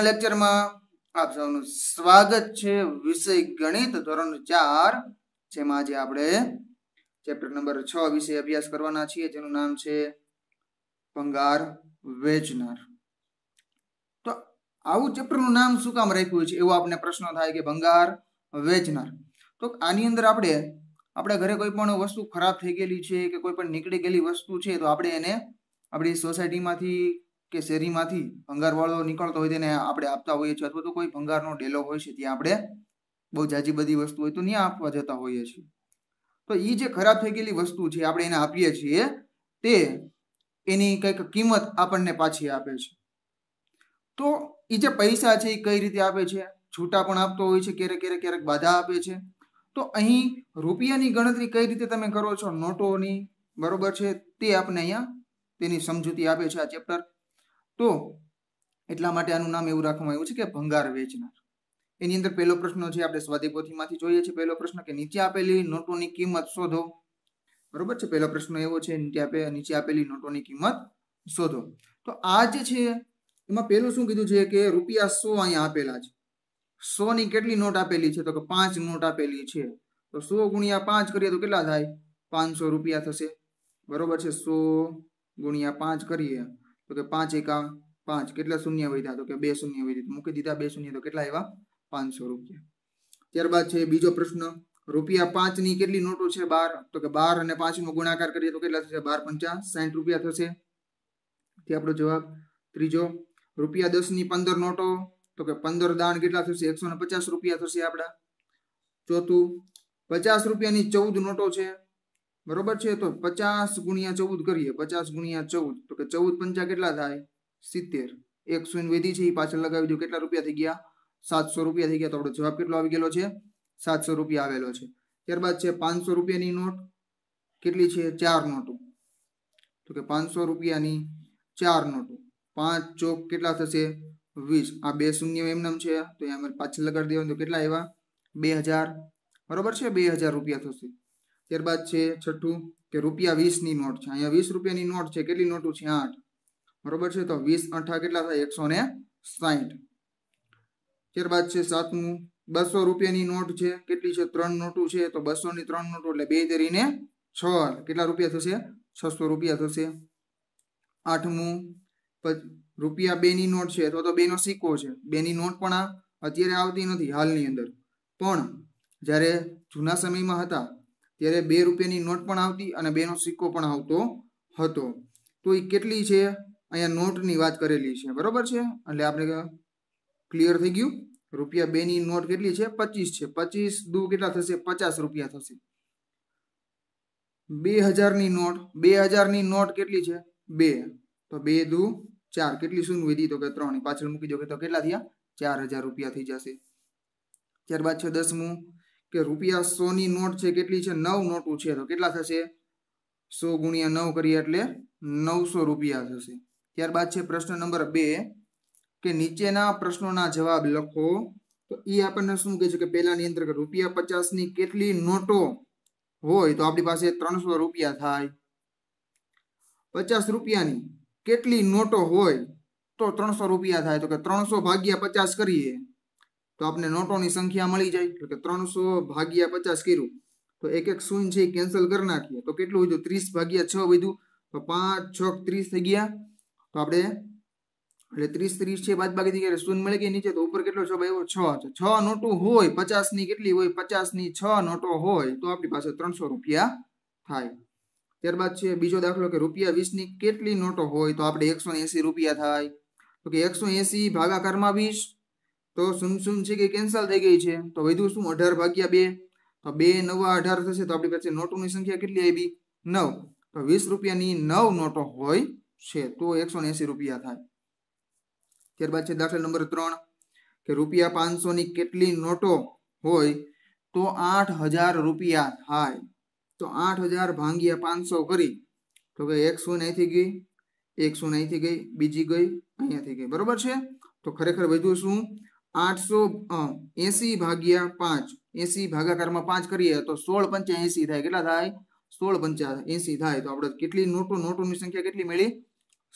આજના લેક્ચરમાં આપ સૌનું સ્વાગત છે વિષય ગણિત ધોરણ ચાર જેમાં આજે આપણે ચેપ્ટર નંબર છ વિષય અભ્યાસ કરવાના છીએ જેનું નામ છે ભંગાર વેચનાર તો આવું ચેપ્ટરનું નામ શું કામ રાખ્યું છે એવો આપણે પ્રશ્ન થાય કે ભંગાર વેચનાર તો આની અંદર આપણે આપણા ઘરે કોઈ પણ વસ્તુ ખરાબ થઈ ગયેલી છે કે કોઈ પણ નીકળી ગયેલી વસ્તુ છે તો આપણે એને આપણી સોસાયટીમાંથી કે શેરીમાંથી ભંગારવાળો નીકળતો હોય તેને આપણે આપતા હોઈએ છીએ અથવા તો કોઈ ભંગારનો ડેલો હોય છે ત્યાં આપણે બહુ જાજી બધી વસ્તુ હોય તો ત્યાં આપવા જતા હોઈએ છીએ તો એ જે ખરાબ થઈ ગયેલી વસ્તુ છે આપણે એને આપીએ છીએ તે એની કંઈક કિંમત આપણને પાછી આપે છે તો એ જે પૈસા છે એ કઈ રીતે આપે છે છૂટા પણ આપતો હોય છે ક્યારેક ક્યારેક ક્યારેક બાધા આપે છે તો અહીં રૂપિયાની ગણતરી કઈ રીતે તમે કરો છો નોટોની બરોબર છે તે આપણે અહીંયા તેની સમજૂતી આપે છે આ ચેપ્ટર તો એટલા માટે આનું નામ એવું રાખવામાં આવ્યું છે કે ભંગાર વેચનાર એની અંદર પહેલો પ્રશ્ન છે આપણે સ્વાધી જોઈએ છીએ પહેલો પ્રશ્ન કે નીચે આપેલી નોટોની કિંમત શોધો બરોબર છે પહેલો પ્રશ્ન એવો છે નીચે આપે નીચે આપેલી નોટોની કિંમત શોધો તો આ જે છે એમાં પહેલું શું કીધું છે કે રૂપિયા સો અહીંયા આપેલા છે સો ની કેટલી નોટ આપેલી છે તો કે પાંચ નોટ આપેલી છે તો સો ગુણ્યા પાંચ કરીએ તો કેટલા થાય પાંચસો રૂપિયા થશે બરોબર છે સો ગુણ્યા પાંચ કરીએ તો કે પાંચ એકા પાંચ કેટલા શૂન્ય વધ્યા તો કે બે શૂન્ય વધ્યા મૂકી દીધા બે શૂન્ય તો કેટલા એવા પાંચસો રૂપિયા ત્યારબાદ છે બીજો પ્રશ્ન રૂપિયા પાંચ ની કેટલી નોટો છે બાર તો કે બાર અને પાંચ નો ગુણાકાર કરીએ તો કેટલા થશે બાર પંચા સાઠ રૂપિયા થશે તે આપણો જવાબ ત્રીજો રૂપિયા દસ ની પંદર નોટો તો કે પંદર દાણ કેટલા થશે એકસો ને પચાસ રૂપિયા થશે આપણા ચોથું પચાસ રૂપિયાની ચૌદ નોટો છે બરોબર છે તો પચાસ ગુણ્યા ચૌદ કરીએ પચાસ ગુણ્યા ચૌદ તો કે ચૌદ પંચા કેટલા થાય સિત્તેર એક શૂન્ય વેધી છે એ પાછળ લગાવી દો કેટલા રૂપિયા થઈ ગયા સાતસો રૂપિયા થઈ ગયા તો આપણો જવાબ કેટલો આવી ગયેલો છે સાતસો રૂપિયા આવેલો છે ત્યારબાદ છે પાંચસો રૂપિયાની નોટ કેટલી છે ચાર નોટો તો કે પાંચસો રૂપિયાની ચાર નોટો પાંચ ચોક કેટલા થશે વીસ આ બે શૂન્ય એમનામ છે તો એ અમે પાછળ લગાડી દેવાનું તો કેટલા આવ્યા બે હજાર બરોબર છે બે હજાર રૂપિયા થશે ત્યારબાદ છે છઠ્ઠું કે રૂપિયા વીસની નોટ છે અહીંયા વીસ રૂપિયાની નોટ છે કેટલી નોટું છે આઠ બરોબર છે તો વીસ અઠા કેટલા થાય એકસો ને સાહીઠ ત્યારબાદ છે સાતમું બસો રૂપિયાની નોટ છે કેટલી છે ત્રણ નોટું છે તો બસો ની ત્રણ નોટો એટલે બે તેરીને છ કેટલા રૂપિયા થશે છસો રૂપિયા થશે આઠમું રૂપિયા બેની નોટ છે અથવા તો બેનો સિક્કો છે બેની નોટ પણ અત્યારે આવતી નથી હાલની અંદર પણ જ્યારે જૂના સમયમાં હતા ત્યારે બે રૂપિયાની નોટ પણ આવતી અને બેનો સિક્કો પણ આવતો હતો તો એ કેટલી છે અહીંયા નોટની વાત કરેલી છે બરાબર છે એટલે આપણે ક્લિયર થઈ ગયું રૂપિયા બેની નોટ કેટલી છે પચીસ છે પચીસ દૂ કેટલા થશે પચાસ રૂપિયા થશે બે હજારની નોટ બે હજારની નોટ કેટલી છે બે તો બે દુ ચાર કેટલી શું વધી તો કે ત્રણ પાછળ મૂકી દો કે તો કેટલા થયા ચાર હજાર રૂપિયા થઈ જશે ત્યારબાદ છે દસમું કે રૂપિયા સોની નોટ છે કેટલી છે નવ નોટું છે તો કેટલા થશે સો ગુણ્યા નવ કરીએ એટલે નવસો રૂપિયા થશે ત્યારબાદ છે પ્રશ્ન નંબર બે કે નીચેના પ્રશ્નોના જવાબ લખો તો એ આપણને શું કહે છે કે પહેલાની અંદર રૂપિયા પચાસની કેટલી નોટો હોય તો આપણી પાસે ત્રણસો રૂપિયા થાય પચાસ રૂપિયાની કેટલી નોટો હોય તો ત્રણસો રૂપિયા થાય તો કે ત્રણસો ભાગ્યા પચાસ કરીએ તો આપને નોટોની સંખ્યા મળી જાય એટલે કે ત્રણસો ભાગ્યા પચાસ કર્યું તો એક એક શૂન્ય છે એ કેન્સલ કરી નાખીએ તો કેટલું વધ્યું ત્રીસ ભાગ્યા છ વધ્યું તો પાંચ છ ત્રીસ થઈ ગયા તો આપણે એટલે ત્રીસ ત્રીસ છે બાદ બાકી થઈ ગયા શૂન્ય મળી ગઈ નીચે તો ઉપર કેટલો છે ભાઈ એવો છ છે છ નોટો હોય પચાસની કેટલી હોય પચાસની છ નોટો હોય તો આપણી પાસે ત્રણસો રૂપિયા થાય ત્યારબાદ છે બીજો દાખલો કે રૂપિયા વીસની કેટલી નોટો હોય તો આપણે એકસો એંસી રૂપિયા થાય તો કે એકસો એંસી ભાગાકારમાં વીસ તો શૂન્ય શૂન્ય છે કે કેન્સલ થઈ ગઈ છે તો વધ્યું શું અઢાર ભાગ્યા બે તો બે નવા અઢાર થશે તો આપણી પાસે નોટોની સંખ્યા કેટલી આવી નવ તો વીસ રૂપિયાની નવ નોટો હોય છે તો એકસો એસી રૂપિયા થાય ત્યારબાદ છે દાખલા નંબર ત્રણ કે રૂપિયા પાંચસોની કેટલી નોટો હોય તો આઠ હજાર રૂપિયા થાય તો આઠ હજાર ભાંગ્યા પાંચસો કરી તો કે એકસો અહીંથી ગઈ એકસો અહીંથી ગઈ બીજી ગઈ અહીંયા અહીંયાથી ગઈ બરોબર છે તો ખરેખર વધુ શું આઠસો એસી ભાગ્યા પાંચ એસી ભાગાકારમાં પાંચ કરીએ તો સોળ પંચા એસી થાય કેટલા થાય સોળ પંચા એસી થાય તો આપણે કેટલી નોટો નોટોની સંખ્યા કેટલી મળી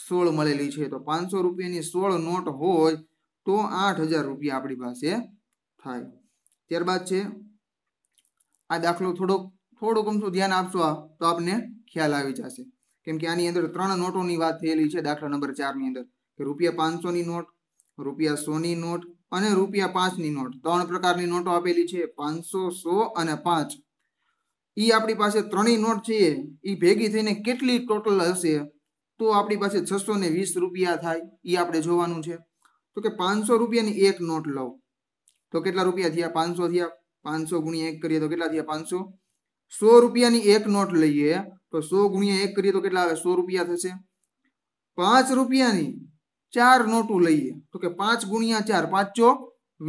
સોળ મળેલી છે તો પાંચસો રૂપિયાની સોળ નોટ હોય તો આઠ હજાર રૂપિયા આપણી પાસે થાય ત્યારબાદ છે આ દાખલો થોડોક થોડુંક અમથું ધ્યાન આપશો આ તો આપને ખ્યાલ આવી જશે કેમ કે આની અંદર ત્રણ નોટોની વાત થયેલી છે દાખલા નંબર ચારની અંદર કે રૂપિયા પાંચસોની નોટ રૂપિયા સોની નોટ અને રૂપિયા પાંચની નોટ ત્રણ પ્રકારની નોટો આપેલી છે પાંચસો સો અને પાંચ એ આપણી પાસે ત્રણેય નોટ છે એ ભેગી થઈને કેટલી ટોટલ હશે તો આપણી પાસે છસો ને વીસ રૂપિયા થાય એ આપણે જોવાનું છે તો કે પાંચસો રૂપિયાની એક નોટ લો તો કેટલા રૂપિયા થયા પાંચસો થયા પાંચસો ગુણ્યા એક કરીએ તો કેટલા થયા પાંચસો સો રૂપિયાની એક નોટ લઈએ તો સો ગુણ્યા એક કરીએ તો કેટલા આવે સો રૂપિયા થશે પાંચ રૂપિયાની ચાર નોટું લઈએ તો કે પાંચ ગુણ્યા ચાર પાંચસો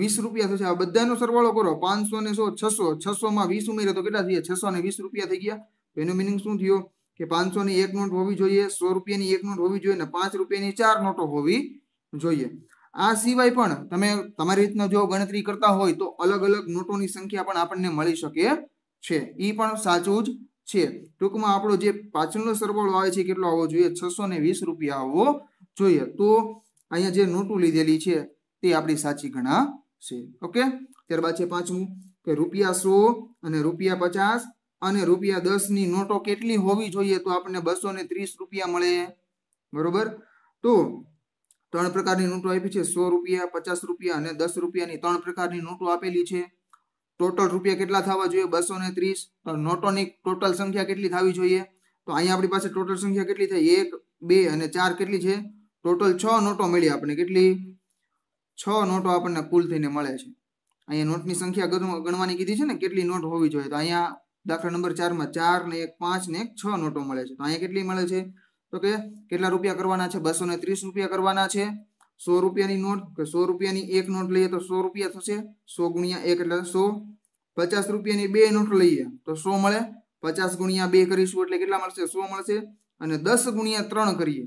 વીસ રૂપિયા થશે આ બધાનો સરવાળો કરો પાંચસો ને સો છસો છસોમાં વીસ ઉમેરે તો કેટલા થયા છસો ને વીસ રૂપિયા થઈ ગયા તો એનો મિનિંગ શું થયો કે પાંચસો ની એક નોટ હોવી જોઈએ સો રૂપિયાની એક નોટ હોવી જોઈએ અને પાંચ રૂપિયાની ચાર નોટો હોવી જોઈએ આ સિવાય પણ તમે તમારી રીતના જો ગણતરી કરતા હોય તો અલગ અલગ નોટોની સંખ્યા પણ આપણને મળી શકે છે એ પણ સાચું જ છે ટૂંકમાં આપણો જે પાછળનો સરવાળો આવે છે કેટલો આવવો જોઈએ છસો ને વીસ રૂપિયા આવવો જોઈએ તો અહીંયા જે નોટો લીધેલી છે તે આપણી સાચી ગણાશે ઓકે ત્યારબાદ છે પાંચમું કે રૂપિયા સો અને રૂપિયા પચાસ અને રૂપિયા દસની નોટો કેટલી હોવી જોઈએ તો આપણને બસો ને ત્રીસ રૂપિયા મળે બરોબર તો ત્રણ પ્રકારની નોટો આપી છે સો રૂપિયા પચાસ રૂપિયા અને દસ રૂપિયાની ત્રણ પ્રકારની નોટો આપેલી છે ટોટલ રૂપિયા કેટલા થવા જોઈએ બસો ને ત્રીસ નોટોની ટોટલ સંખ્યા કેટલી થવી જોઈએ તો અહીંયા આપણી પાસે ટોટલ સંખ્યા કેટલી થાય એક બે અને ચાર કેટલી છે ટોટલ છ નોટો મળી આપણને કેટલી છ નોટો આપણને કુલ થઈને મળે છે અહીંયા નોટની સંખ્યા ગણવાની કીધી છે ને કેટલી નોટ હોવી જોઈએ તો અહીંયા દાખલા નંબર ચારમાં ચાર ને એક પાંચ ને એક છ નોટો મળે છે તો અહીંયા કેટલી મળે છે તો કે કેટલા રૂપિયા કરવાના છે બસો ને ત્રીસ રૂપિયા કરવાના છે સો રૂપિયાની નોટ કે સો રૂપિયાની એક નોટ લઈએ તો સો રૂપિયા થશે સો ગુણ્યા એક એટલે સો પચાસ રૂપિયાની બે નોટ લઈએ તો સો મળે પચાસ ગુણ્યા બે કરીશું એટલે કેટલા મળશે સો મળશે અને દસ ગુણ્યા ત્રણ કરીએ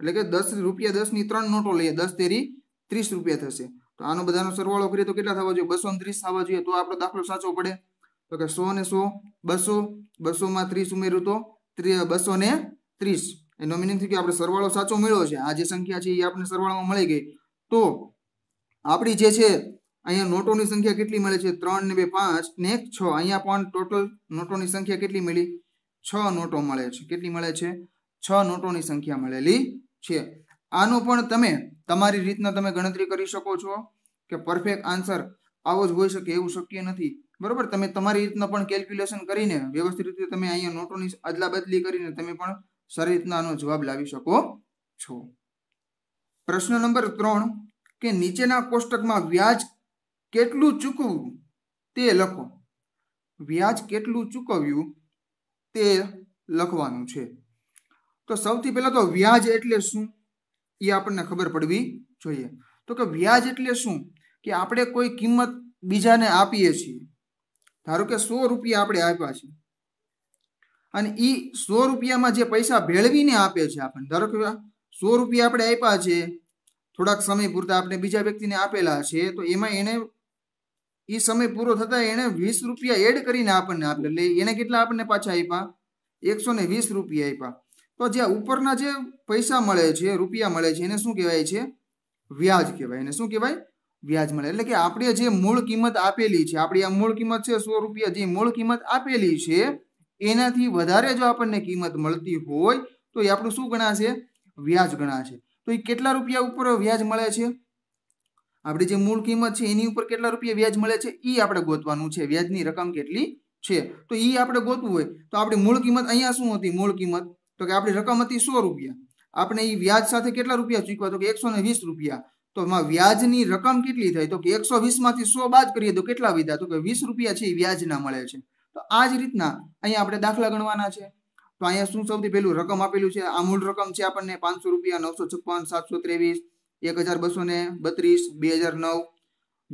એટલે કે દસ રૂપિયા દસની ત્રણ નોટો લઈએ દસ તેરી ત્રીસ રૂપિયા થશે તો આનો બધાનો સરવાળો કરીએ તો કેટલા થવા જોઈએ બસો ત્રીસ થવા જોઈએ તો આપણો દાખલો સાચો પડે તો કે સો ને સો બસો બસોમાં ત્રીસ ઉમેર્યું તો બસો ને ત્રીસ એનો મિનિંગ થયું કે આપણે સરવાળો સાચો મળ્યો છે આ જે સંખ્યા છે એ આપણે સરવાળામાં મળી ગઈ તો આપણી જે છે અહીંયા નોટોની સંખ્યા કેટલી મળે છે ત્રણ ને બે પાંચ ને છ અહીંયા પણ ટોટલ નોટોની સંખ્યા કેટલી મળી છ નોટો મળે છે કેટલી મળે છે છ નોટોની સંખ્યા મળેલી છે આનો પણ તમે તમારી રીતના તમે ગણતરી કરી શકો છો કે પરફેક્ટ આન્સર આવો જ હોઈ શકે એવું શક્ય નથી બરોબર તમે તમારી રીતના પણ કેલ્ક્યુલેશન કરીને વ્યવસ્થિત રીતે તમે અહીંયા નોટોની અદલા બદલી કરીને તમે પણ સારી રીતના આનો જવાબ લાવી શકો છો પ્રશ્ન નંબર ત્રણ કે નીચેના કોષ્ટકમાં વ્યાજ કેટલું ચૂકવવું તે લખો વ્યાજ કેટલું ચૂકવ્યું તે લખવાનું છે તો સૌથી પહેલાં તો વ્યાજ એટલે શું એ આપણને ખબર પડવી જોઈએ તો કે વ્યાજ એટલે શું કે આપણે કોઈ કિંમત બીજાને આપીએ છીએ ધારો કે સો રૂપિયા આપણે આપ્યા છે અને એ સો રૂપિયામાં જે પૈસા ભેળવીને આપે છે આપણને ધારો કે સો રૂપિયા આપણે આપ્યા છે થોડાક સમય પૂરતા આપણે બીજા વ્યક્તિને આપેલા છે તો એમાં એણે એ સમય પૂરો થતાં એણે વીસ રૂપિયા એડ કરીને આપણને આપે એટલે એને કેટલા આપણને પાછા આપ્યા એકસો ને વીસ રૂપિયા આપ્યા તો જે ઉપરના જે પૈસા મળે છે રૂપિયા મળે છે એને શું કહેવાય છે વ્યાજ કહેવાય એને શું કહેવાય વ્યાજ મળે એટલે કે આપણે જે મૂળ કિંમત આપેલી છે આપણી આ મૂળ કિંમત છે સો રૂપિયા જે મૂળ કિંમત આપેલી છે એનાથી વધારે જો આપણને કિંમત મળતી હોય તો એ આપણું શું ગણાશે વ્યાજ ગણાશે તો એ કેટલા રૂપિયા ઉપર વ્યાજ મળે છે આપણી જે મૂળ કિંમત છે એની ઉપર કેટલા રૂપિયા વ્યાજ મળે છે એ આપણે ગોતવાનું છે વ્યાજની રકમ કેટલી છે તો એ આપણે ગોતવું હોય તો આપણી મૂળ કિંમત અહીંયા શું હતી મૂળ કિંમત તો કે આપણી રકમ હતી સો રૂપિયા આપણે એ વ્યાજ સાથે કેટલા રૂપિયા ચૂકવા તો કે એકસો વીસ રૂપિયા તો એમાં વ્યાજની રકમ કેટલી થઈ તો કે એકસો વીસમાંથી સો બાદ કરીએ તો કેટલા વિધા તો કે વીસ રૂપિયા છે એ વ્યાજના મળે છે તો આ જ રીતના અહીંયા આપણે દાખલા ગણવાના છે તો અહીંયા શું સૌથી પહેલું રકમ આપેલું છે આ મૂળ રકમ છે આપણને પાંચસો રૂપિયા નવસો છપ્પન સાતસો ત્રેવીસ એક હજાર બસો ને બત્રીસ બે હજાર નવ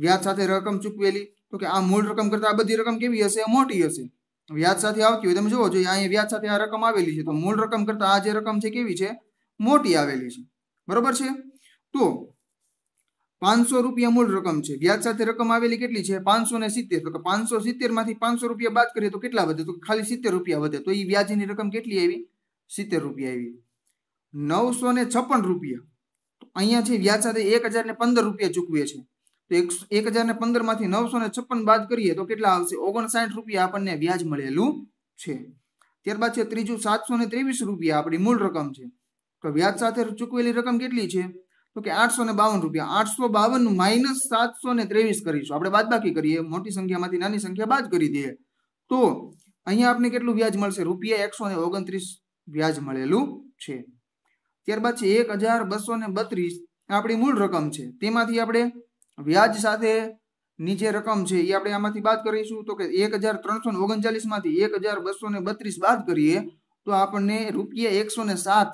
વ્યાજ સાથે રકમ ચૂકવેલી તો કે આ મૂળ રકમ કરતાં આ બધી રકમ કેવી હશે મોટી હશે વ્યાજ સાથે આવતી હોય તમે જુઓ જો અહીંયા વ્યાજ સાથે આ રકમ આવેલી છે તો મૂળ રકમ કરતા આ જે રકમ છે કેવી છે મોટી આવેલી છે બરોબર છે તો પાંચસો રૂપિયા મૂળ રકમ છે વ્યાજ સાથે રકમ આવેલી કેટલી છે પાંચસો ને સિત્તેર તો કે પાંચસો સિત્તેરમાંથી પાંચસો રૂપિયા બાદ કરીએ તો કેટલા વધે તો ખાલી સિત્તેર રૂપિયા વધે તો એ વ્યાજની રકમ કેટલી આવી સિત્તેર રૂપિયા આવી નવસો ને છપ્પન રૂપિયા અહીંયા છે વ્યાજ સાથે એક હજાર ને પંદર રૂપિયા ચૂકવે છે તો એક હજાર ને પંદર માંથી નવસો ને છપ્પન બાદ કરીએ તો કેટલા આવશે ઓગણસાઠ રૂપિયા આપણને વ્યાજ મળેલું છે ત્યારબાદ છે ત્રીજું સાતસો ને ત્રેવીસ રૂપિયા આપણી મૂળ રકમ છે તો વ્યાજ સાથે ચૂકવેલી રકમ કેટલી છે તો કે આઠસો ને બાવન રૂપિયા આઠસો બાવન માઇનસ સાતસો ને ત્રેવીસ કરીશું આપણે બાદ બાકી કરીએ મોટી સંખ્યામાંથી નાની સંખ્યા બાદ કરી દઈએ તો અહીંયા આપને કેટલું વ્યાજ મળશે રૂપિયા એકસો ને ઓગણત્રીસ વ્યાજ મળેલું છે ત્યારબાદ છે એક હજાર બસો ને બત્રીસ આપણી મૂળ રકમ છે તેમાંથી આપણે વ્યાજ સાથેની જે રકમ છે એ આપણે આમાંથી બાદ કરીશું તો કે એક હજાર ત્રણસો ને ઓગણચાલીસમાંથી એક હજાર બસો ને બત્રીસ બાદ કરીએ તો આપણને રૂપિયા એકસો ને સાત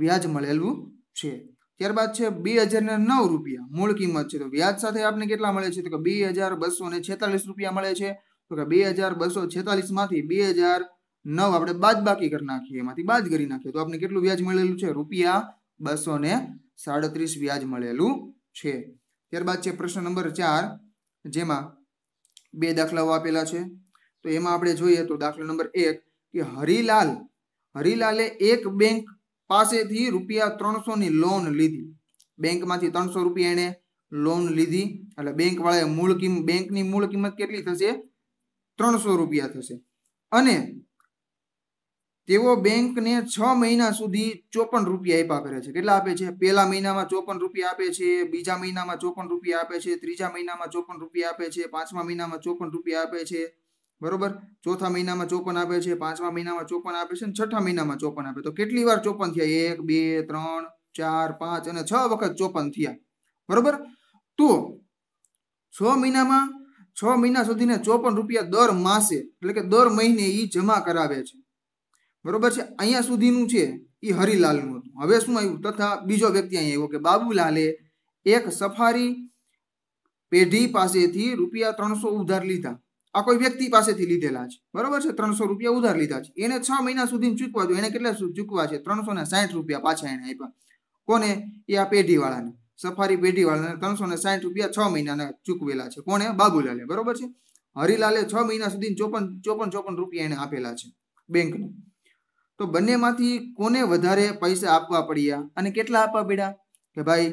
વ્યાજ મળેલું છે ત્યારબાદ છે બે હજાર ને નવ રૂપિયા મૂળ કિંમત છે તો વ્યાજ સાથે આપને કેટલા મળે છે તો કે બે હજાર બસો ને છેતાલીસ રૂપિયા મળે છે તો કે બે હજાર બસો છેતાલીસમાંથી બે હજાર નવ આપણે બાદ બાકી કરી નાખીએ એમાંથી બાદ કરી નાખીએ તો આપણે કેટલું વ્યાજ મળેલું છે રૂપિયા બસો ને સાડત્રીસ વ્યાજ મળેલું છે ત્યારબાદ છે પ્રશ્ન નંબર ચાર જેમાં બે દાખલાઓ આપેલા છે તો એમાં આપણે જોઈએ તો દાખલો નંબર એક કે હરિલાલ હરિલાલે એક બેંક પાસેથી રૂપિયા ત્રણસોની લોન લીધી બેંકમાંથી ત્રણસો રૂપિયા એણે લોન લીધી એટલે બેંકવાળાએ મૂળ કિંમત બેંકની મૂળ કિંમત કેટલી થશે ત્રણસો રૂપિયા થશે અને તેઓ બેંકને છ મહિના સુધી ચોપન રૂપિયા આપ્યા કરે છે કેટલા આપે છે પહેલા મહિનામાં ચોપન રૂપિયા આપે છે બીજા મહિનામાં ચોપન રૂપિયા આપે છે ત્રીજા મહિનામાં ચોપન રૂપિયા આપે છે પાંચમા મહિનામાં ચોપન રૂપિયા આપે છે બરોબર ચોથા મહિનામાં ચોપન આપે છે પાંચમા મહિનામાં ચોપન આપે છે અને છઠ્ઠા મહિનામાં ચોપન આપે તો કેટલી વાર ચોપન થયા એક બે ત્રણ ચાર પાંચ અને છ વખત ચોપન થયા બરોબર તો છ મહિનામાં છ મહિના સુધીને ચોપન રૂપિયા દર માસે એટલે કે દર મહિને એ જમા કરાવે છે બરોબર છે અહીંયા સુધીનું છે એ હરિલાલનું હતું હવે શું આવ્યું તથા બીજો વ્યક્તિ અહીંયા આવ્યો કે બાબુલાલે એક સફારી પેઢી પાસેથી રૂપિયા ત્રણસો ઉધાર લીધા આ કોઈ વ્યક્તિ પાસેથી લીધેલા છે બરોબર છે ત્રણસો રૂપિયા ઉધાર લીધા છે એને છ મહિના સુધી ચૂકવા દો એને કેટલા ચૂકવા છે ત્રણસો ને સાઠ રૂપિયા પાછા એને આપ્યા કોને એ આ પેઢીવાળાને સફારી પેઢીવાળાને ત્રણસો ને સાઠ રૂપિયા છ મહિનાના ચૂકવેલા છે કોને બાબુલાલે બરોબર છે હરિલાલે છ મહિના સુધી ચોપન ચોપન ચોપન રૂપિયા એને આપેલા છે બેંકનું તો બંનેમાંથી કોને વધારે પૈસા આપવા પડ્યા અને કેટલા આપવા પડ્યા કે ભાઈ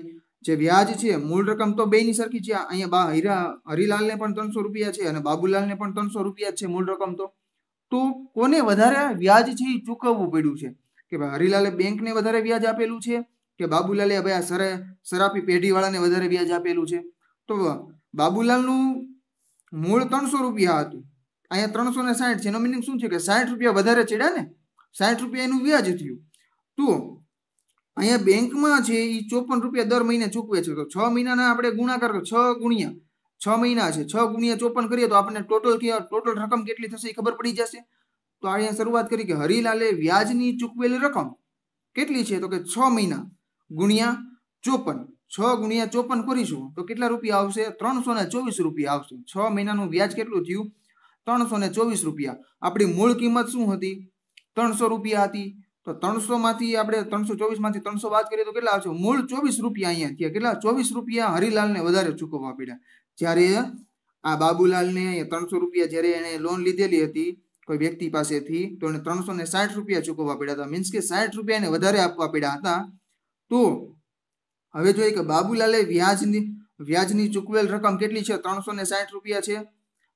જે વ્યાજ છે મૂળ રકમ તો બે બેની સરખી છે અહીંયા બા હીરા હરિલાલને પણ ત્રણસો રૂપિયા છે અને બાબુલાલને પણ ત્રણસો રૂપિયા છે મૂળ રકમ તો તો કોને વધારે વ્યાજ છે એ ચૂકવવું પડ્યું છે કે ભાઈ હરિલાલે બેંકને વધારે વ્યાજ આપેલું છે કે બાબુલાલે ભાઈ આ સરે સરાપી પેઢીવાળાને વધારે વ્યાજ આપેલું છે તો બાબુલાલનું મૂળ ત્રણસો રૂપિયા હતું અહીંયા ત્રણસો ને સાઠ છે એનો મિનિંગ શું છે કે સાઠ રૂપિયા વધારે ચડ્યા ને સાઠ રૂપિયાનું વ્યાજ થયું તો અહીંયા બેંકમાં છે એ ચોપન રૂપિયા દર મહિને ચૂકવે છે તો છ મહિનાના આપણે ગુણાકાર છ ગુણ્યા છ મહિના છે છ ગુણ્યા ચોપન કરીએ તો આપણને ટોટલ ટોટલ રકમ કેટલી થશે એ ખબર પડી જશે તો અહીંયા શરૂઆત કરી કે હરિલાલે વ્યાજની ચૂકવેલી રકમ કેટલી છે તો કે છ મહિના ગુણ્યા ચોપન છ ગુણ્યા ચોપન કરીશું તો કેટલા રૂપિયા આવશે ત્રણસો ને ચોવીસ રૂપિયા આવશે છ મહિનાનું વ્યાજ કેટલું થયું ત્રણસો ને ચોવીસ રૂપિયા આપણી મૂળ કિંમત શું હતી ત્રણસો રૂપિયા હતી તો ત્રણસો માંથી આપણે ત્રણસો ચોવીસ માંથી ત્રણસો વાત કરીએ તો કેટલા આવશે મૂળ ચોવીસ રૂપિયા અહીંયા થયા કેટલા ચોવીસ રૂપિયા હરિલાલને વધારે ચૂકવવા પડ્યા જ્યારે આ બાબુલાલને ત્રણસો રૂપિયા જ્યારે એને લોન લીધેલી હતી કોઈ વ્યક્તિ પાસેથી તો એને ત્રણસો ને સાઠ રૂપિયા ચૂકવવા પડ્યા હતા મીન્સ કે સાઠ રૂપિયા એને વધારે આપવા પડ્યા હતા તો હવે જોઈએ કે બાબુલાલે વ્યાજની વ્યાજની ચૂકવેલ રકમ કેટલી છે ત્રણસો ને સાઠ રૂપિયા છે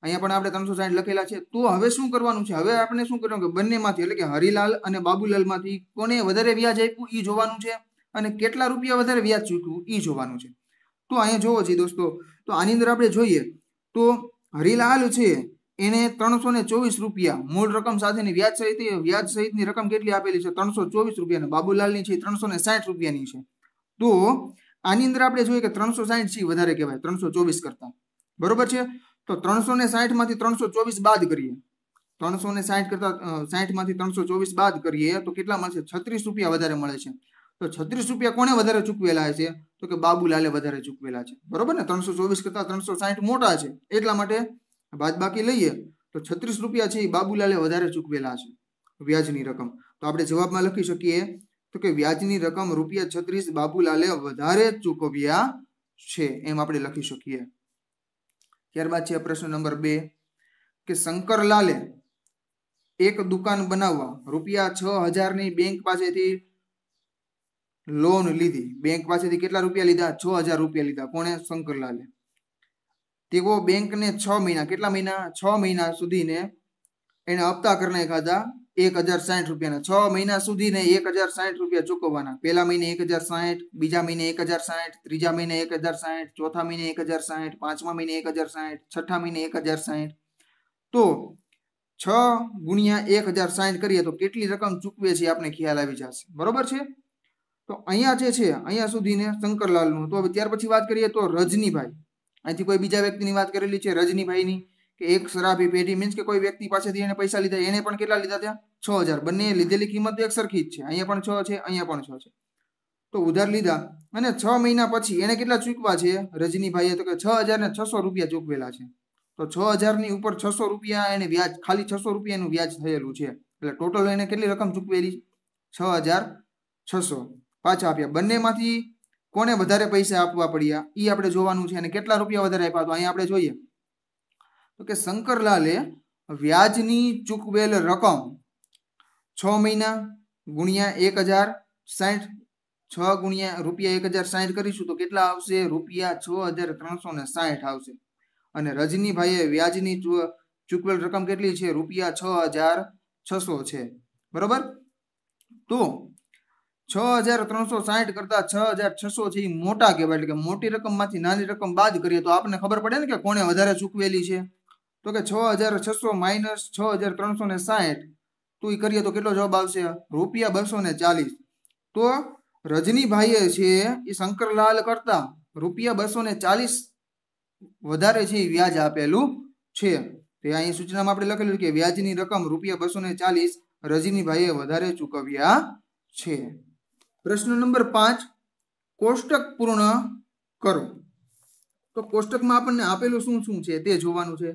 અહીંયા પણ આપણે ત્રણસો સાઠ લખેલા છે તો હવે શું કરવાનું છે હવે આપણે શું કરવાનું કે બંનેમાંથી એટલે કે હરિલાલ અને બાબુલાલમાંથી કોને વધારે વ્યાજ આપ્યું એ જોવાનું છે અને કેટલા રૂપિયા વધારે વ્યાજ ચૂક્યું એ જોવાનું છે તો અહીંયા જોવો છે દોસ્તો તો આની અંદર આપણે જોઈએ તો હરિલાલ છે એને ત્રણસો ને ચોવીસ રૂપિયા મૂળ રકમ સાથેની વ્યાજ સહિત વ્યાજ સહિતની રકમ કેટલી આપેલી છે ત્રણસો ચોવીસ રૂપિયા અને બાબુલાલની છે ત્રણસો ને સાઠ રૂપિયાની છે તો આની અંદર આપણે જોઈએ કે ત્રણસો સાઠ છે વધારે કહેવાય ત્રણસો ચોવીસ કરતા બરોબર છે તો ત્રણસો ને સાહીઠમાંથી ત્રણસો ચોવીસ બાદ કરીએ ત્રણસો ને સાહીઠ કરતા સાહીઠમાંથી ત્રણસો ચોવીસ બાદ કરીએ તો કેટલા મળશે છત્રીસ રૂપિયા વધારે મળે છે તો છત્રીસ રૂપિયા કોણે વધારે ચૂકવેલા છે તો કે બાબુલાલે વધારે ચૂકવેલા છે બરોબર ને ત્રણસો ચોવીસ કરતા ત્રણસો સાઠ મોટા છે એટલા માટે બાદ બાકી લઈએ તો છત્રીસ રૂપિયા છે એ બાબુલાલે વધારે ચૂકવેલા છે વ્યાજની રકમ તો આપણે જવાબમાં લખી શકીએ તો કે વ્યાજની રકમ રૂપિયા છત્રીસ બાબુલાલે વધારે ચૂકવ્યા છે એમ આપણે લખી શકીએ ત્યારબાદ છે પ્રશ્ન નંબર બે કે શંકરલાલે એક દુકાન બનાવવા રૂપિયા છ હજારની બેંક પાસેથી લોન લીધી બેંક પાસેથી કેટલા રૂપિયા લીધા છ હજાર રૂપિયા લીધા કોણે શંકરલાલે તેઓ બેંકને છ મહિના કેટલા મહિના છ મહિના સુધીને એને હપ્તા કરીને ખાધા એક હજાર સાહીઠ રૂપિયાના છ મહિના સુધીને એક હજાર સાહીઠ રૂપિયા ચૂકવવાના પહેલા મહિને એક હજાર સાહીઠ બીજા મહિને એક હજાર સાહીઠ ત્રીજા મહિને એક હજાર સાહીઠ ચોથા મહિને એક હજાર સાહીઠ પાંચમા મહિને એક હજાર સાહીઠ છઠ્ઠા મહિને એક હજાર સાહીઠ તો છ ગુણ્યા એક હજાર સાહીઠ કરીએ તો કેટલી રકમ ચૂકવે છે આપણે ખ્યાલ આવી જશે બરોબર છે તો અહીંયા જે છે અહીંયા સુધીને શંકરલાલનું તો હવે ત્યાર પછી વાત કરીએ તો રજનીભાઈ અહીંથી કોઈ બીજા વ્યક્તિની વાત કરેલી છે રજનીભાઈની કે એક શરાબી પેઢી મીન્સ કે કોઈ વ્યક્તિ પાસેથી એને પૈસા લીધા એને પણ કેટલા લીધા ત્યાં છ હજાર બંને લીધેલી કિંમત એક સરખી જ છે અહીંયા પણ છ છે અહીંયા પણ છ છે તો ઉધાર લીધા અને છ મહિના પછી એને કેટલા ચૂકવા છે રજનીભાઈએ તો કે છ હજાર ને છસો રૂપિયા ચૂકવેલા છે તો છ હજારની ઉપર છસો રૂપિયા એને વ્યાજ ખાલી છસો રૂપિયાનું વ્યાજ થયેલું છે એટલે ટોટલ એને કેટલી રકમ ચૂકવેલી છ હજાર છસો પાછા આપ્યા બંનેમાંથી કોને વધારે પૈસા આપવા પડ્યા એ આપણે જોવાનું છે અને કેટલા રૂપિયા વધારે આપ્યા તો અહીંયા આપણે જોઈએ તો કે શંકરલાલે વ્યાજની ચૂકવેલ રકમ છ મહિના ગુણ્યા એક હજાર સાઠ છ ગુણ્યા રૂપિયા એક હજાર સાઠ કરીશું તો કેટલા આવશે રૂપિયા છ હજાર ત્રણસો ને સાઠ આવશે અને રજનીભાઈએ વ્યાજની ચૂકવેલ રકમ કેટલી છે રૂપિયા છ હજાર છસો છે બરોબર તો છ હજાર ત્રણસો સાઠ કરતા છ હજાર છસો છે એ મોટા કહેવાય એટલે કે મોટી રકમમાંથી નાની રકમ બાદ કરીએ તો આપણને ખબર પડે ને કે કોણે વધારે ચૂકવેલી છે તો કે છ હજાર છસો માઇનસ છ હજાર ત્રણસો ને સાઠ તું એ કરીએ તો કેટલો જવાબ આવશે રૂપિયા બસો ને ચાલીસ તો રજનીભાઈએ છે એ શંકરલાલ કરતા રૂપિયા બસો ને ચાલીસ વધારે છે એ વ્યાજ આપેલું છે તો અહીં સૂચનામાં આપણે લખેલું કે વ્યાજની રકમ રૂપિયા બસો ને ચાલીસ રજનીભાઈએ વધારે ચૂકવ્યા છે પ્રશ્ન નંબર પાંચ કોષ્ટક પૂર્ણ કરો તો કોષ્ટકમાં આપણને આપેલું શું શું છે તે જોવાનું છે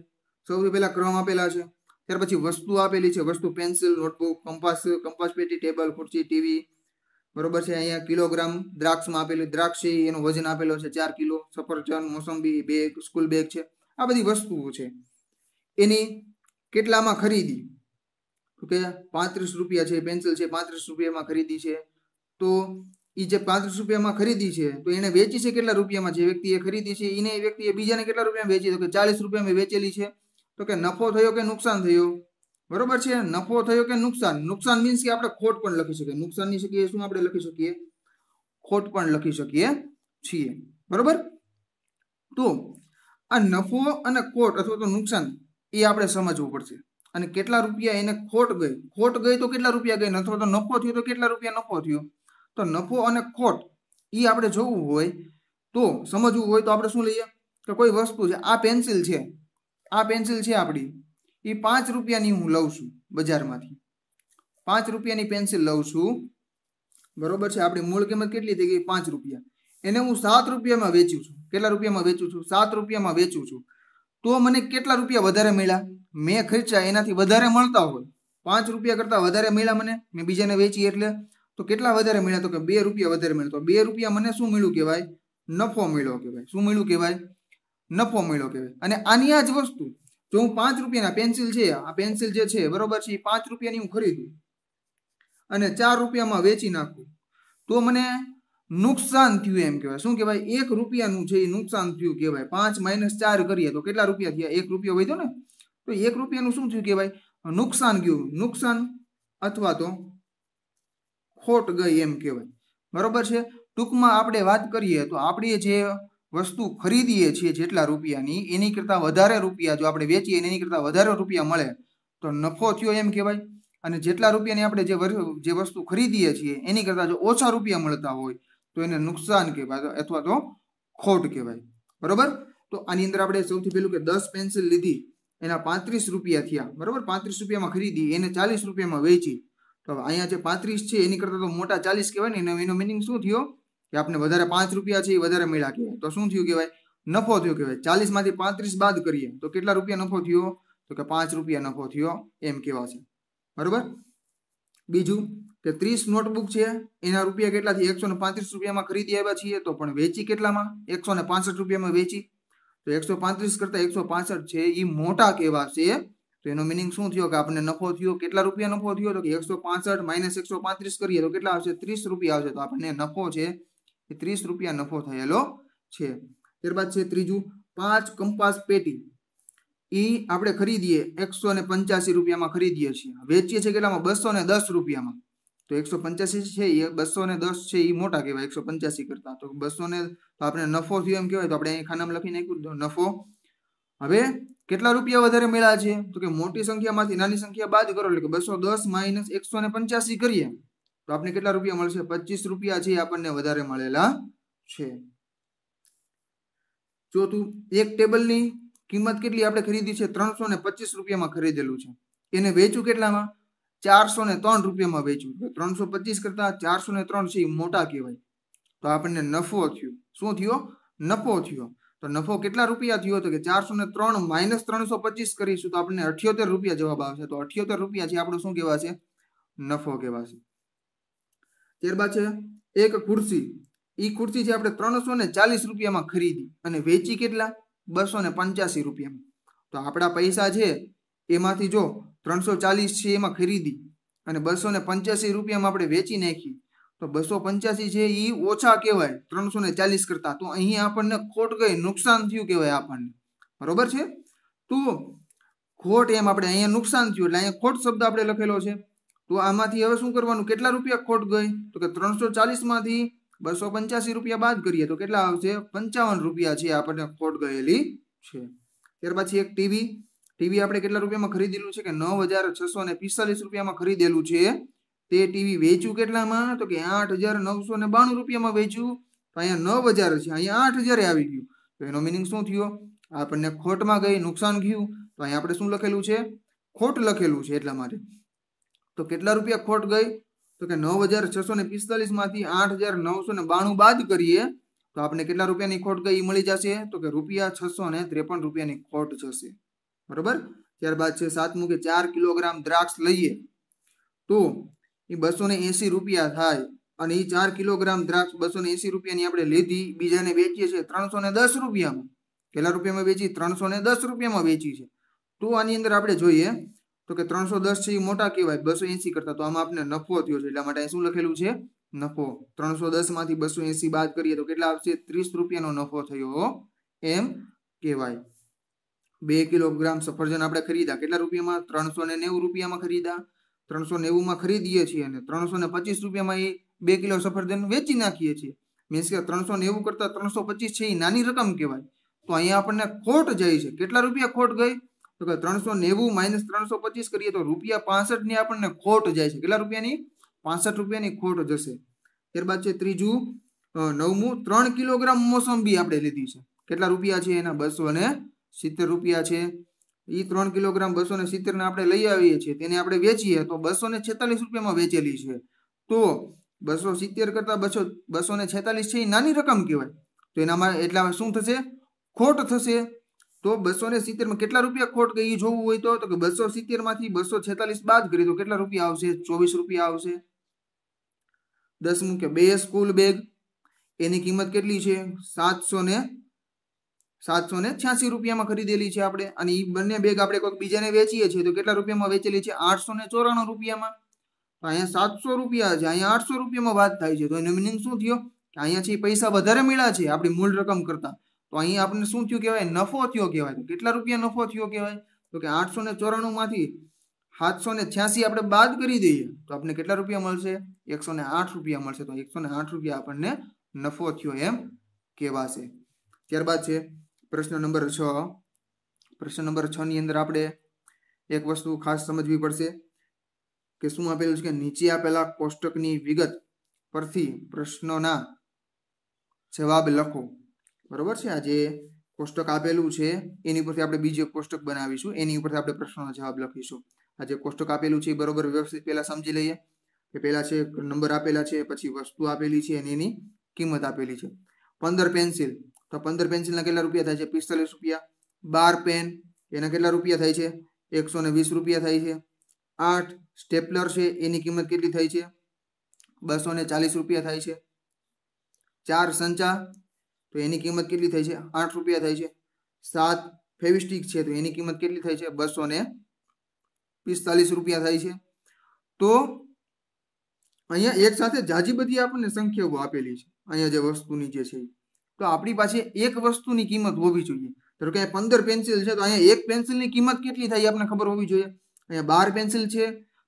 સૌથી પહેલા ક્રમ આપેલા છે ત્યાર પછી વસ્તુ આપેલી છે વસ્તુ પેન્સિલ નોટબુક કંપાસ કંપાસ પેટી ટેબલ ખુરશી ટીવી બરોબર છે અહીંયા કિલોગ્રામ દ્રાક્ષમાં આપેલું દ્રાક્ષ એનો વજન આપેલો છે ચાર કિલો સફરચંદ મોસંબી બેગ સ્કૂલ બેગ છે આ બધી વસ્તુઓ છે એની કેટલામાં ખરીદી કે પાંત્રીસ રૂપિયા છે પેન્સિલ છે પાંત્રીસ રૂપિયામાં ખરીદી છે તો એ જે પાંત્રીસ રૂપિયામાં ખરીદી છે તો એને વેચી છે કેટલા રૂપિયામાં જે વ્યક્તિએ ખરીદી છે એને વ્યક્તિએ બીજાને કેટલા રૂપિયામાં વેચી તો કે ચાલીસ રૂપિયામાં વેચેલી છે તો કે નફો થયો કે નુકસાન થયું બરોબર છે નફો થયો કે નુકસાન નુકસાન મીન્સ કે આપણે ખોટ પણ લખી શકીએ નુકસાન નુકસાનની શકીએ શું આપણે લખી શકીએ ખોટ પણ લખી શકીએ છીએ બરોબર તો આ નફો અને ખોટ અથવા તો નુકસાન એ આપણે સમજવું પડશે અને કેટલા રૂપિયા એને ખોટ ગઈ ખોટ ગઈ તો કેટલા રૂપિયા ગઈ અથવા તો નફો થયો તો કેટલા રૂપિયા નફો થયો તો નફો અને ખોટ એ આપણે જોવું હોય તો સમજવું હોય તો આપણે શું લઈએ કે કોઈ વસ્તુ છે આ પેન્સિલ છે આ પેન્સિલ છે આપણી એ પાંચ રૂપિયાની હું લઉં છું બજારમાંથી પાંચ રૂપિયાની પેન્સિલ લઉં છું બરોબર છે આપણી મૂળ કિંમત કેટલી થઈ ગઈ પાંચ રૂપિયા એને હું સાત રૂપિયામાં વેચું છું કેટલા રૂપિયામાં વેચું છું સાત રૂપિયામાં વેચું છું તો મને કેટલા રૂપિયા વધારે મળ્યા મેં ખર્ચ્યા એનાથી વધારે મળતા હોય પાંચ રૂપિયા કરતાં વધારે મળ્યા મને મેં બીજાને વેચી એટલે તો કેટલા વધારે મળ્યા તો કે બે રૂપિયા વધારે મળ્યા તો બે રૂપિયા મને શું મળ્યું કહેવાય નફો મળ્યો કહેવાય શું મળ્યું કહેવાય નફો મળ્યો કહેવાય અને આની આ જ વસ્તુ જો હું પાંચ રૂપિયાના પેન્સિલ છે આ પેન્સિલ જે છે બરોબર છે એ પાંચ રૂપિયાની હું ખરીદું અને ચાર રૂપિયામાં વેચી નાખું તો મને નુકસાન થયું એમ કહેવાય શું કહેવાય એક રૂપિયાનું છે એ નુકસાન થયું કહેવાય પાંચ માઇનસ ચાર કરીએ તો કેટલા રૂપિયા થયા એક રૂપિયો વધ્યો ને તો એક રૂપિયાનું શું થયું કહેવાય નુકસાન ગયું નુકસાન અથવા તો ખોટ ગઈ એમ કહેવાય બરોબર છે ટૂંકમાં આપણે વાત કરીએ તો આપણી જે વસ્તુ ખરીદીએ છીએ જેટલા રૂપિયાની એની કરતાં વધારે રૂપિયા જો આપણે વેચીએ એની કરતાં વધારે રૂપિયા મળે તો નફો થયો એમ કહેવાય અને જેટલા રૂપિયાની આપણે જે જે વસ્તુ ખરીદીએ છીએ એની કરતાં જો ઓછા રૂપિયા મળતા હોય તો એને નુકસાન કહેવાય અથવા તો ખોટ કહેવાય બરોબર તો આની અંદર આપણે સૌથી પહેલું કે દસ પેન્સિલ લીધી એના પાંત્રીસ રૂપિયા થયા બરાબર પાંત્રીસ રૂપિયામાં ખરીદી એને ચાલીસ રૂપિયામાં વેચી તો અહીંયા જે પાંત્રીસ છે એની કરતાં તો મોટા ચાલીસ કહેવાય ને એનો એનો મિનિંગ શું થયો કે આપને વધારે પાંચ રૂપિયા છે એ વધારે મળ્યા કહેવાય તો શું થયું કહેવાય નફો થયો કહેવાય ચાલીસમાંથી પાંત્રીસ બાદ કરીએ તો કેટલા રૂપિયા નફો થયો તો કે પાંચ રૂપિયા નફો થયો એમ છે બરોબર બીજું કે ત્રીસ નોટબુક છે એના રૂપિયા કેટલાથી એકસો ને પાંત્રીસ રૂપિયામાં ખરીદી આવ્યા છીએ તો પણ વેચી કેટલામાં એકસો ને પાંસઠ રૂપિયામાં વેચી તો એકસો પાંત્રીસ કરતાં એકસો પાંસઠ છે એ મોટા કહેવાશે તો એનો મિનિંગ શું થયો કે આપણને નફો થયો કેટલા રૂપિયા નફો થયો તો કે એકસો પાંસઠ માઇનસ એકસો પાંત્રીસ કરીએ તો કેટલા આવશે ત્રીસ રૂપિયા આવશે તો આપણને નફો છે એ ત્રીસ રૂપિયા નફો થયેલો છે ત્યારબાદ છે ત્રીજું પાંચ કંપાસ પેટી એ આપણે ખરીદીએ એકસો ને પંચ્યાસી રૂપિયામાં ખરીદીએ છીએ વેચીએ છીએ કેટલામાં બસો ને દસ રૂપિયામાં તો એકસો પંચ્યાસી છે એ બસો ને દસ છે એ મોટા કહેવાય એકસો પંચ્યાસી કરતા તો બસો ને તો આપણે નફો થયો એમ કહેવાય તો આપણે અહીં ખાનામાં લખી નાખ્યું નફો હવે કેટલા રૂપિયા વધારે મળ્યા છે તો કે મોટી સંખ્યામાંથી નાની સંખ્યા બાદ કરો એટલે કે બસો દસ માઇનસ એકસો ને પંચ્યાસી કરીએ તો આપને કેટલા રૂપિયા મળશે પચીસ રૂપિયા છે આપણને વધારે મળેલા છે ચોથું એક ટેબલની કિંમત કેટલી આપણે ખરીદી છે ત્રણસો ને પચીસ રૂપિયામાં ખરીદેલું છે એને વેચ્યું કેટલામાં ચારસો ને ત્રણ રૂપિયામાં વેચ્યું ત્રણસો પચીસ કરતા ચારસો ને ત્રણ છે મોટા કહેવાય તો આપણને નફો થયો શું થયો નફો થયો તો નફો કેટલા રૂપિયા થયો તો કે ચારસો ને ત્રણ માઇનસ ત્રણસો પચીસ કરીશું તો આપણને અઠ્યોતેર રૂપિયા જવાબ આવશે તો અઠ્યોતેર રૂપિયા છે આપણો શું કહેવાશે નફો કહેવાશે ત્યારબાદ છે એક ખુરશી એ ખુરશી છે આપણે ત્રણસો ને ચાલીસ રૂપિયામાં ખરીદી અને વેચી કેટલા બસો ને પંચ્યાસી રૂપિયામાં તો આપણા પૈસા છે એમાંથી જો ત્રણસો ચાલીસ છે એમાં ખરીદી અને બસો ને પંચ્યાસી રૂપિયામાં આપણે વેચી નાખી તો બસો પંચ્યાસી છે એ ઓછા કહેવાય ત્રણસો ને ચાલીસ કરતા તો અહીં આપણને ખોટ ગઈ નુકસાન થયું કહેવાય આપણને બરોબર છે તો ખોટ એમ આપણે અહીંયા નુકસાન થયું એટલે અહીંયા ખોટ શબ્દ આપણે લખેલો છે તો આમાંથી હવે શું કરવાનું કેટલા રૂપિયા ખોટ ગઈ તો કે ત્રણસો ચાલીસમાંથી બસો પંચ્યાસી રૂપિયા બાદ કરીએ તો કેટલા આવશે પંચાવન રૂપિયા છે આપણને ખોટ ગયેલી છે ત્યાર પછી એક ટીવી ટીવી આપણે કેટલા રૂપિયામાં ખરીદેલું છે કે નવ હજાર છસો ને પિસ્તાલીસ રૂપિયામાં ખરીદેલું છે તે ટીવી વેચ્યું કેટલામાં તો કે આઠ હજાર નવસો ને બાણું રૂપિયામાં વેચ્યું તો અહીંયા નવ હજાર છે અહીંયા આઠ હજારે આવી ગયું તો એનો મિનિંગ શું થયો આપણને ખોટમાં ગઈ નુકસાન ગયું તો અહીંયા આપણે શું લખેલું છે ખોટ લખેલું છે એટલા માટે તો કેટલા રૂપિયા ખોટ ગઈ તો કે નવ હજાર છસો ને પિસ્તાલીસમાંથી આઠ હજાર નવસો ને બાણું બાદ કરીએ તો આપણે કેટલા રૂપિયાની ખોટ ગઈ એ મળી જશે તો કે રૂપિયા છસો ને ત્રેપન રૂપિયાની ખોટ જશે બરોબર ત્યારબાદ છે સાતમું કે ચાર કિલોગ્રામ દ્રાક્ષ લઈએ તો એ બસો ને એંસી રૂપિયા થાય અને એ ચાર કિલોગ્રામ દ્રાક્ષ બસો ને એંસી રૂપિયાની આપણે લીધી બીજાને વેચીએ છીએ ત્રણસો ને દસ રૂપિયામાં કેટલા રૂપિયામાં વેચી ત્રણસો ને દસ રૂપિયામાં વેચી છે તો આની અંદર આપણે જોઈએ તો કે ત્રણસો દસ છે એ મોટા કહેવાય બસો એંસી કરતા તો આમાં આપણે નફો થયો છે એટલા માટે શું લખેલું છે નફો ત્રણસો દસ માંથી બસો એંસી બાદ કરીએ તો કેટલા આવશે ત્રીસ રૂપિયાનો નફો થયો એમ કહેવાય બે કિલોગ્રામ સફરજન આપણે ખરીદા કેટલા રૂપિયામાં ત્રણસો ને નેવું રૂપિયામાં ખરીદા ત્રણસો નેવુંમાં ખરીદીએ છીએ અને ત્રણસો ને પચીસ રૂપિયામાં એ બે કિલો સફરજન વેચી નાખીએ છીએ મીન્સ કે ત્રણસો નેવું કરતાં ત્રણસો પચીસ છે એ નાની રકમ કહેવાય તો અહીંયા આપણને ખોટ જાય છે કેટલા રૂપિયા ખોટ ગઈ તો કે ત્રણસો નેવું માઇનસ ત્રણસો પચીસ કરીએ તો રૂપિયા પાસઠની આપણને ખોટ જાય છે કેટલા રૂપિયાની પાસઠ રૂપિયાની ખોટ જશે ત્યારબાદ છે ત્રીજું નવમું ત્રણ કિલોગ્રામ મોસંબી આપણે લીધી છે કેટલા રૂપિયા છે એના બસો ને સિત્તેર રૂપિયા છે એ ત્રણ કિલોગ્રામ બસો ને સિત્તેરને આપણે લઈ આવીએ છીએ તેને આપણે વેચીએ તો બસો ને છેતાલીસ રૂપિયામાં વેચેલી છે તો બસો સિત્તેર કરતાં બસો બસો ને છેતાલીસ છે એ નાની રકમ કહેવાય તો એનામાં એટલામાં શું થશે ખોટ થશે તો બસો ને સિત્તેરમાં કેટલા રૂપિયા ખોટ ગઈ જોવું હોય તો કે બસો સિત્તેરમાંથી બસો છેતાલીસ બાદ કરી તો કેટલા રૂપિયા આવશે ચોવીસ રૂપિયા આવશે દસમું કે બે સ્કૂલ બેગ એની કિંમત કેટલી છે સાતસો ને સાતસો ને છ્યાસી રૂપિયામાં ખરીદેલી છે આપણે અને એ બંને બેગ આપણે કોઈક બીજાને વેચીએ છીએ તો કેટલા રૂપિયામાં વેચેલી છે આઠસો ને ચોરાણું રૂપિયામાં તો અહીંયા સાતસો રૂપિયા છે અહીંયા આઠસો રૂપિયામાં વાત થાય છે તો એનો મિનિંગ શું થયો કે અહીંયા છે પૈસા વધારે મળ્યા છે આપણી મૂળ રકમ કરતાં તો અહીં આપણને શું થયું કહેવાય નફો થયો કહેવાય કેટલા રૂપિયા નફો થયો કહેવાય તો કે આઠસો ને ચોરાણુંમાંથી સાતસો ને છ્યાસી આપણે બાદ કરી દઈએ તો આપણને કેટલા રૂપિયા મળશે એકસો ને આઠ રૂપિયા મળશે તો એકસો ને આઠ રૂપિયા આપણને નફો થયો એમ કહેવાશે ત્યારબાદ છે પ્રશ્ન નંબર છ પ્રશ્ન નંબર છ ની અંદર આપણે એક વસ્તુ ખાસ સમજવી પડશે કે શું આપેલું છે કે નીચે આપેલા કોષ્ટકની વિગત પરથી પ્રશ્નોના જવાબ લખો બરોબર છે આ જે કોષ્ટક આપેલું છે એની ઉપરથી આપણે બીજું કોષ્ટક બનાવીશું એની ઉપરથી આપણે પ્રશ્નોનો જવાબ લખીશું આ જે કોષ્ટક આપેલું છે બરોબર વ્યવસ્થિત પહેલાં સમજી લઈએ કે પહેલાં છે નંબર આપેલા છે પછી વસ્તુ આપેલી છે અને એની કિંમત આપેલી છે પંદર પેન્સિલ તો પંદર પેન્સિલના કેટલા રૂપિયા થાય છે પિસ્તાલીસ રૂપિયા બાર પેન એના કેટલા રૂપિયા થાય છે એકસો ને વીસ રૂપિયા થાય છે આઠ સ્ટેપલર છે એની કિંમત કેટલી થાય છે બસો ને ચાલીસ રૂપિયા થાય છે ચાર સંચા તો એની કિંમત કેટલી થઈ છે આઠ રૂપિયા થઈ છે સાત ફેવિસ્ટિક છે તો એની કિંમત કેટલી થઈ છે બસો ને પિસ્તાલીસ રૂપિયા થાય છે તો અહીંયા એક સાથે જાજી બધી આપણને સંખ્યાઓ આપેલી છે અહીંયા જે વસ્તુની જે છે તો આપણી પાસે એક વસ્તુની કિંમત હોવી જોઈએ ધારો કે પંદર પેન્સિલ છે તો અહીંયા એક પેન્સિલની કિંમત કેટલી થાય આપણને ખબર હોવી જોઈએ અહીંયા બાર પેન્સિલ છે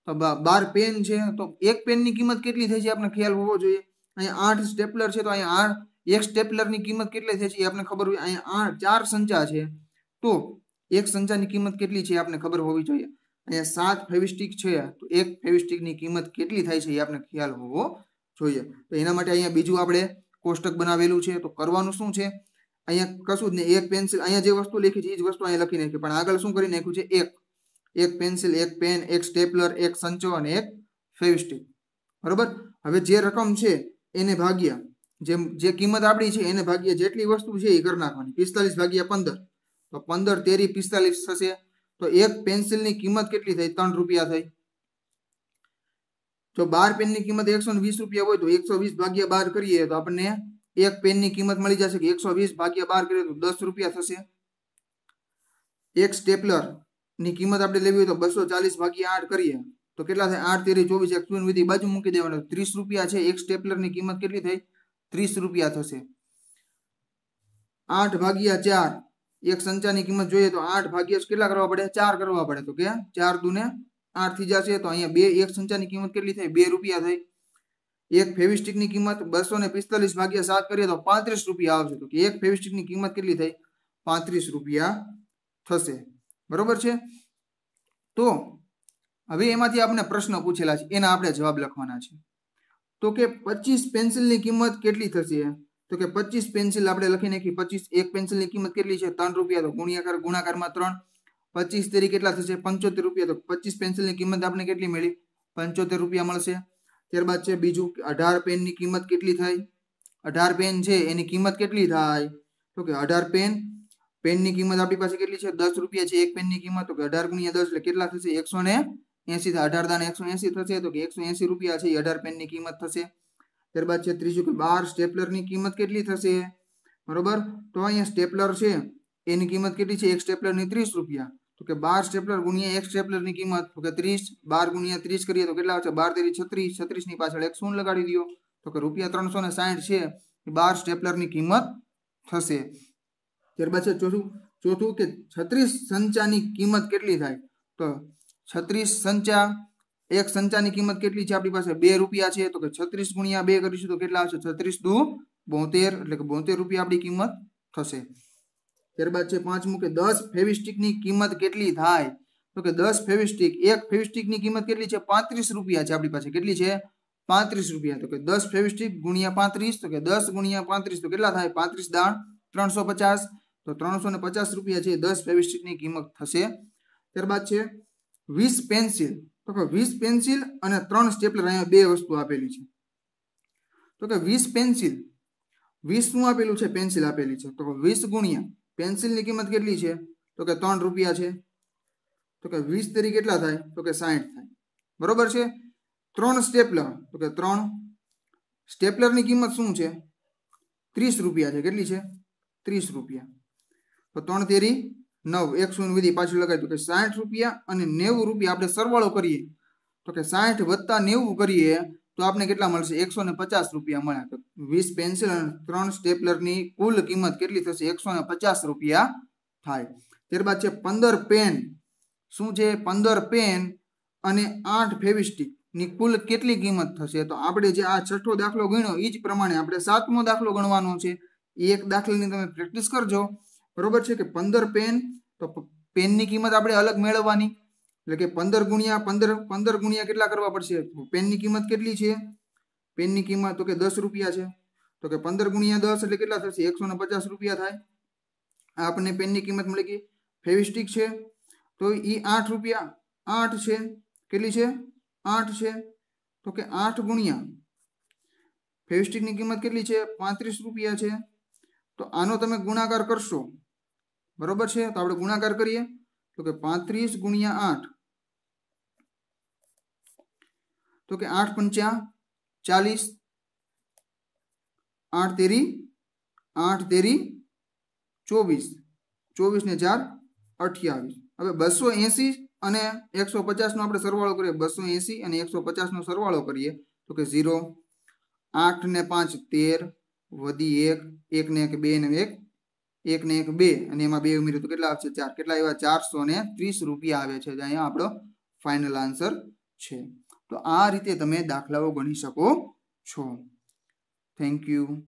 તો બાર પેન છે તો એક પેનની કિંમત કેટલી થઈ છે આપણને ખ્યાલ હોવો જોઈએ અહીંયા આઠ સ્ટેપલર છે તો અહીંયા આઠ એક સ્ટેપલરની કિંમત કેટલી થાય છે એ આપણને ખબર હોય અહીંયા ચાર સંચા છે તો એક સંચાની કિંમત કેટલી છે એ આપણને ખબર હોવી જોઈએ અહીંયા સાત ફેવિસ્ટિક છે તો એક ફેવિસ્ટિકની કિંમત કેટલી થાય છે એ આપણને ખ્યાલ હોવો જોઈએ તો એના માટે અહીંયા બીજું આપણે કોષ્ટક બનાવેલું છે તો કરવાનું શું છે અહીંયા કશું જ નહીં એક પેન્સિલ અહીંયા જે વસ્તુ લખી છે એ જ વસ્તુ અહીંયા લખી નાખી પણ આગળ શું કરી નાખ્યું છે એક એક પેન્સિલ એક પેન એક સ્ટેપલર એક સંચો અને એક ફેવિસ્ટિક બરાબર હવે જે રકમ છે એને ભાગ્યા જે જે કિંમત આપણી છે એને ભાગ્યા જેટલી વસ્તુ છે એ કરી નાખવાની પિસ્તાલીસ ભાગ્યા પંદર તો પંદર તેરી પિસ્તાલીસ થશે તો એક પેન્સિલની કિંમત કેટલી થઈ ત્રણ રૂપિયા થઈ જો બાર પેનની કિંમત એકસો વીસ રૂપિયા હોય તો એકસો વીસ ભાગ્યા બાર કરીએ તો આપણને એક પેનની કિંમત મળી જશે કે એકસો વીસ ભાગ્યા બાર કરીએ તો દસ રૂપિયા થશે એક સ્ટેપલરની કિંમત આપણે લેવી હોય તો બસો ચાલીસ ભાગ્યા આઠ કરીએ તો કેટલા થાય આઠ તેરી ચોવીસ એક વિધિ બાજુ મૂકી દેવાનો ત્રીસ રૂપિયા છે એક સ્ટેપલરની કિંમત કેટલી થઈ ત્રીસ રૂપિયા થશે આઠ ભાગ્યા ચાર એક સંચાની કિંમત જોઈએ તો આઠ ભાગ્યા કેટલા કરવા પડે ચાર કરવા પડે તો કે ચાર દુને આઠ થઈ જશે તો અહીંયા બે એક સંચાની કિંમત કેટલી થઈ બે રૂપિયા થઈ એક ફેવિસ્ટિકની કિંમત બસો ને પિસ્તાલીસ ભાગ્યા સાત કરીએ તો પાંત્રીસ રૂપિયા આવશે તો કે એક ફેવિસ્ટિકની કિંમત કેટલી થઈ પાંત્રીસ રૂપિયા થશે બરોબર છે તો હવે એમાંથી આપણે પ્રશ્ન પૂછેલા છે એના આપણે જવાબ લખવાના છે તો કે પચીસ પેન્સિલની કિંમત કેટલી થશે તો કે પચીસ પેન્સિલ આપણે લખી નાખી પચીસ એક પેન્સિલની કિંમત કેટલી છે ત્રણ રૂપિયા તો ગુણ્યાકાર ગુણાકારમાં ત્રણ પચીસ તેરી કેટલા થશે પંચોતેર રૂપિયા તો પચીસ પેન્સિલની કિંમત આપણે કેટલી મળી પંચોતેર રૂપિયા મળશે ત્યારબાદ છે બીજું અઢાર પેનની કિંમત કેટલી થાય અઢાર પેન છે એની કિંમત કેટલી થાય તો કે અઢાર પેન પેનની કિંમત આપણી પાસે કેટલી છે દસ રૂપિયા છે એક પેનની કિંમત તો કે અઢાર ગુણ્યા દસ એટલે કેટલા થશે એકસો ને એસી અઢાર દાન એકસો એસી થશે તો કે એકસો એસી રૂપિયા છે એ અઢાર પેનની કિંમત થશે ત્યારબાદ છે ત્રીજું કે બાર સ્ટેપલરની કિંમત કેટલી થશે બરોબર તો અહીંયા સ્ટેપલર છે એની કિંમત કેટલી છે એક સ્ટેપલરની ત્રીસ રૂપિયા તો કે બાર સ્ટેપલર ગુણ્યા એક સ્ટેપલરની કિંમત તો કે ત્રીસ બાર ગુણ્યા ત્રીસ કરીએ તો કેટલા આવશે બાર તેરી છત્રીસ છત્રીસની પાછળ એક શૂન્ય લગાડી દો તો કે રૂપિયા ત્રણસો ને સાઠ છે એ બાર સ્ટેપલરની કિંમત થશે ત્યારબાદ છે ચોથું ચોથું કે છત્રીસ સંચાની કિંમત કેટલી થાય તો છત્રીસ સંચા એક સંચાની કિંમત કેટલી છે આપણી પાસે બે રૂપિયા છે તો કે છત્રીસ ગુણ્યા બે કરીશું તો કેટલા આવશે છત્રીસ દુ બોતેર એટલે કે બોતેર રૂપિયા આપણી કિંમત થશે ત્યારબાદ છે પાંચમું કે દસ ફેવિસ્ટિકની કિંમત કેટલી થાય તો કે દસ ફેવિસ્ટિક એક ફેવિસ્ટિકની કિંમત કેટલી છે પાંત્રીસ રૂપિયા છે આપણી પાસે કેટલી છે પાંત્રીસ રૂપિયા તો કે દસ ફેવિસ્ટિક ગુણ્યા પાંત્રીસ તો કે દસ ગુણ્યા પાંત્રીસ તો કેટલા થાય પાંત્રીસ દાણ ત્રણસો પચાસ તો ત્રણસો ને પચાસ રૂપિયા છે દસ ફેવિસ્ટિકની કિંમત થશે ત્યારબાદ છે વીસ પેન્સિલ તો કે વીસ પેન્સિલ અને ત્રણ સ્ટેપલર અહીંયા બે વસ્તુ આપેલી છે તો કે વીસ પેન્સિલ વીસ શું આપેલું છે પેન્સિલ આપેલી છે તો કે વીસ ગુણ્યા પેન્સિલની કિંમત કેટલી છે તો કે ત્રણ રૂપિયા છે તો કે વીસ તરીકે કેટલા થાય તો કે સાહીઠ થાય બરોબર છે ત્રણ સ્ટેપલર તો કે ત્રણ સ્ટેપલરની કિંમત શું છે ત્રીસ રૂપિયા છે કેટલી છે ત્રીસ રૂપિયા તો ત્રણ તેરી નવ એક શૂન્ય વિધિ પાછું લગાવી દો કે સાઠ રૂપિયા અને નેવું રૂપિયા આપણે સરવાળો કરીએ તો કે સાઠ વત્તા નેવું કરીએ તો આપણે કેટલા મળશે એકસો ને પચાસ રૂપિયા મળ્યા તો વીસ પેન્સિલ અને ત્રણ સ્ટેપલરની કુલ કિંમત કેટલી થશે એકસો ને પચાસ રૂપિયા થાય ત્યારબાદ છે પંદર પેન શું છે પંદર પેન અને આઠ ફેવિસ્ટિકની કુલ કેટલી કિંમત થશે તો આપણે જે આ છઠ્ઠો દાખલો ગણ્યો એ જ પ્રમાણે આપણે સાતમો દાખલો ગણવાનો છે એ એક દાખલાની તમે પ્રેક્ટિસ કરજો બરોબર છે કે પંદર પેન તો પેનની કિંમત આપણે અલગ મેળવવાની એટલે કે પંદર ગુણ્યા પંદર પંદર ગુણ્યા કેટલા કરવા પડશે પેનની કિંમત કેટલી છે પેનની કિંમત તો કે દસ રૂપિયા છે તો કે પંદર ગુણ્યા દસ એટલે કેટલા થશે એકસો ને પચાસ રૂપિયા થાય આ આપણને પેનની કિંમત મળી ગઈ ફેવિસ્ટિક છે તો એ આઠ રૂપિયા આઠ છે કેટલી છે આઠ છે તો કે આઠ ગુણ્યા ફેવિસ્ટિકની કિંમત કેટલી છે પાંત્રીસ રૂપિયા છે તો આનો તમે ગુણાકાર કરશો બરોબર છે તો આપણે ગુણાકાર કરીએ તો કે પાંત્રીસ ગુણ્યા આઠ તો કે આઠ પંચા ચાલીસ આઠ તેરી આઠ તેરી ચોવીસ ચોવીસ ને ચાર અઠ્યાવીસ હવે બસો એંસી અને એકસો પચાસનો આપણે સરવાળો કરીએ બસો એંસી અને એકસો પચાસનો સરવાળો કરીએ તો કે ઝીરો આઠ ને પાંચ તેર વધી એક એક ને એક બે ને એક એક ને એક બે અને એમાં બે ઉમેર્યું તો કેટલા આવશે ચાર કેટલા એવા ચારસો ને ત્રીસ રૂપિયા આવે છે જે અહીંયા આપણો ફાઇનલ આન્સર છે તો આ રીતે તમે દાખલાઓ ગણી શકો છો થેન્ક યુ